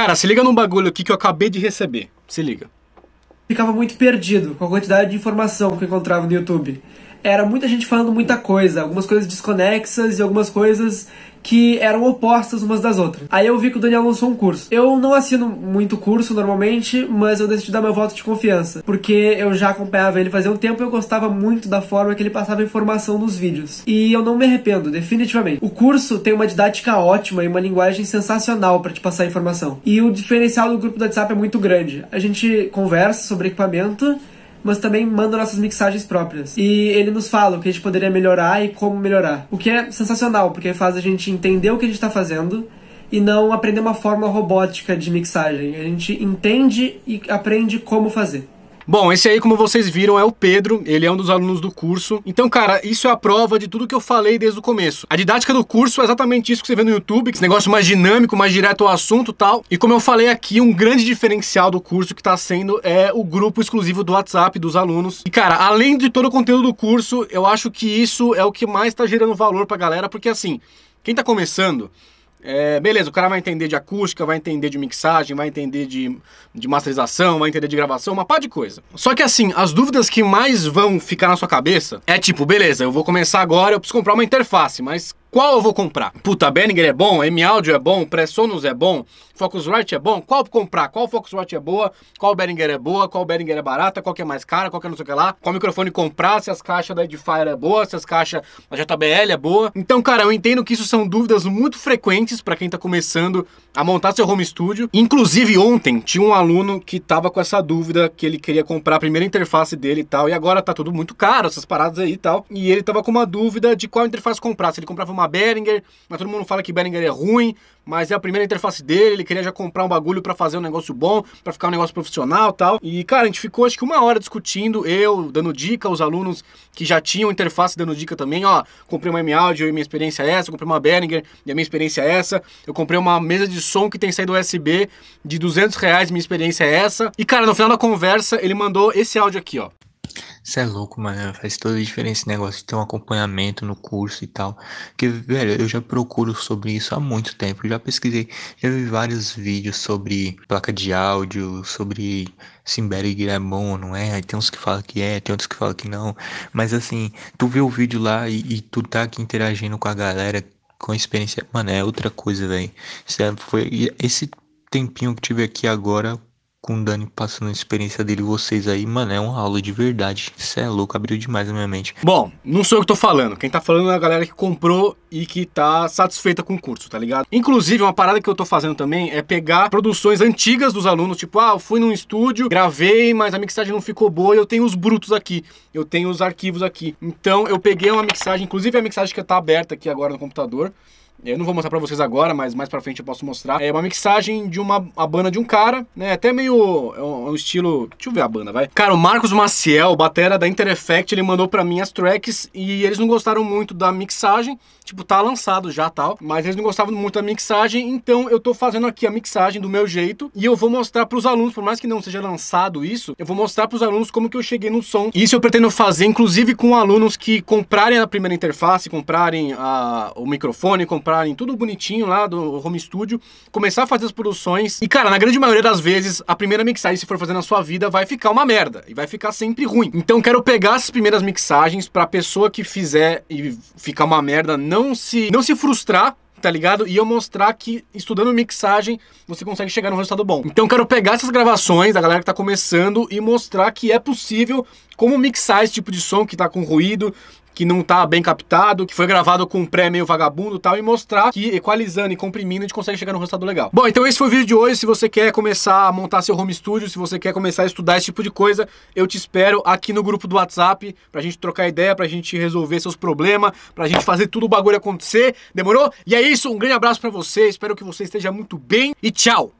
Cara, se liga num bagulho aqui que eu acabei de receber. Se liga. Ficava muito perdido com a quantidade de informação que eu encontrava no YouTube era muita gente falando muita coisa, algumas coisas desconexas e algumas coisas que eram opostas umas das outras. Aí eu vi que o Daniel lançou um curso. Eu não assino muito curso normalmente, mas eu decidi dar meu voto de confiança, porque eu já acompanhava ele fazia um tempo e eu gostava muito da forma que ele passava informação nos vídeos. E eu não me arrependo, definitivamente. O curso tem uma didática ótima e uma linguagem sensacional para te passar informação. E o diferencial do grupo do WhatsApp é muito grande. A gente conversa sobre equipamento mas também manda nossas mixagens próprias. E ele nos fala o que a gente poderia melhorar e como melhorar. O que é sensacional, porque faz a gente entender o que a gente está fazendo e não aprender uma forma robótica de mixagem. A gente entende e aprende como fazer. Bom, esse aí, como vocês viram, é o Pedro, ele é um dos alunos do curso. Então, cara, isso é a prova de tudo que eu falei desde o começo. A didática do curso é exatamente isso que você vê no YouTube, esse negócio mais dinâmico, mais direto ao assunto tal. E como eu falei aqui, um grande diferencial do curso que tá sendo é o grupo exclusivo do WhatsApp dos alunos. E, cara, além de todo o conteúdo do curso, eu acho que isso é o que mais tá gerando valor pra galera, porque assim, quem tá começando é, beleza, o cara vai entender de acústica, vai entender de mixagem, vai entender de, de masterização, vai entender de gravação, uma pá de coisa. Só que assim, as dúvidas que mais vão ficar na sua cabeça é tipo, beleza, eu vou começar agora, eu preciso comprar uma interface, mas qual eu vou comprar? Puta, Behringer é bom, M-Audio é bom, Presonus é bom, Focusrite é bom. Qual comprar? Qual Focusrite é boa? Qual Behringer é boa? Qual Behringer é barata? Qual que é mais cara? Qual que é não sei o que lá? Qual microfone comprar? Se as caixas da Edifier é boa? Se as caixas da JBL é boa? Então, cara, eu entendo que isso são dúvidas muito frequentes para quem tá começando a montar seu home studio. Inclusive, ontem tinha um aluno que tava com essa dúvida que ele queria comprar a primeira interface dele e tal, e agora tá tudo muito caro, essas paradas aí e tal. E ele tava com uma dúvida de qual interface comprar, se ele comprava uma uma Behringer, mas todo mundo fala que Behringer é ruim, mas é a primeira interface dele, ele queria já comprar um bagulho para fazer um negócio bom, para ficar um negócio profissional tal. E, cara, a gente ficou acho que uma hora discutindo, eu dando dica, aos alunos que já tinham interface dando dica também, ó, comprei uma M-Audio e minha experiência é essa, comprei uma Behringer e a minha experiência é essa, eu comprei uma mesa de som que tem saído USB de 200 reais, minha experiência é essa. E, cara, no final da conversa, ele mandou esse áudio aqui, ó. Você é louco, mano. Faz toda a diferença esse negócio de ter um acompanhamento no curso e tal. Que, velho, eu já procuro sobre isso há muito tempo. já pesquisei, já vi vários vídeos sobre placa de áudio, sobre Simberg é bom, ou não é? Aí tem uns que falam que é, tem outros que falam que não. Mas assim, tu vê o vídeo lá e, e tu tá aqui interagindo com a galera, com a experiência. Mano, é outra coisa, velho. É, esse tempinho que tive aqui agora com o Dani passando a experiência dele vocês aí, mano, é uma aula de verdade. Isso é louco, abriu demais a minha mente. Bom, não sou eu que tô falando. Quem tá falando é a galera que comprou e que tá satisfeita com o curso, tá ligado? Inclusive, uma parada que eu tô fazendo também é pegar produções antigas dos alunos, tipo, ah, eu fui num estúdio, gravei, mas a mixagem não ficou boa e eu tenho os brutos aqui, eu tenho os arquivos aqui. Então, eu peguei uma mixagem, inclusive a mixagem que tá aberta aqui agora no computador, eu não vou mostrar para vocês agora, mas mais para frente eu posso mostrar. É uma mixagem de uma a banda de um cara, né? Até meio é um, é um, estilo, deixa eu ver a banda, vai. Cara, o Marcos Maciel, batera da Inter Effect, ele mandou para mim as tracks e eles não gostaram muito da mixagem, tipo tá lançado já tal, mas eles não gostavam muito da mixagem, então eu tô fazendo aqui a mixagem do meu jeito e eu vou mostrar para os alunos, por mais que não seja lançado isso, eu vou mostrar para os alunos como que eu cheguei no som. Isso eu pretendo fazer inclusive com alunos que comprarem a primeira interface, comprarem a, o microfone, comprarem comprarem tudo bonitinho lá do home studio, começar a fazer as produções. E, cara, na grande maioria das vezes, a primeira mixagem, se for fazer na sua vida, vai ficar uma merda e vai ficar sempre ruim. Então, quero pegar essas primeiras mixagens a pessoa que fizer e ficar uma merda não se, não se frustrar tá ligado? E eu mostrar que estudando mixagem você consegue chegar num resultado bom. Então quero pegar essas gravações da galera que tá começando e mostrar que é possível como mixar esse tipo de som que tá com ruído, que não tá bem captado, que foi gravado com um pré meio vagabundo e tal, e mostrar que equalizando e comprimindo a gente consegue chegar num resultado legal. Bom, então esse foi o vídeo de hoje. Se você quer começar a montar seu home studio, se você quer começar a estudar esse tipo de coisa, eu te espero aqui no grupo do WhatsApp pra gente trocar ideia, pra gente resolver seus problemas, pra gente fazer tudo o bagulho acontecer. Demorou? E é isso, um grande abraço para você, espero que você esteja muito bem e tchau!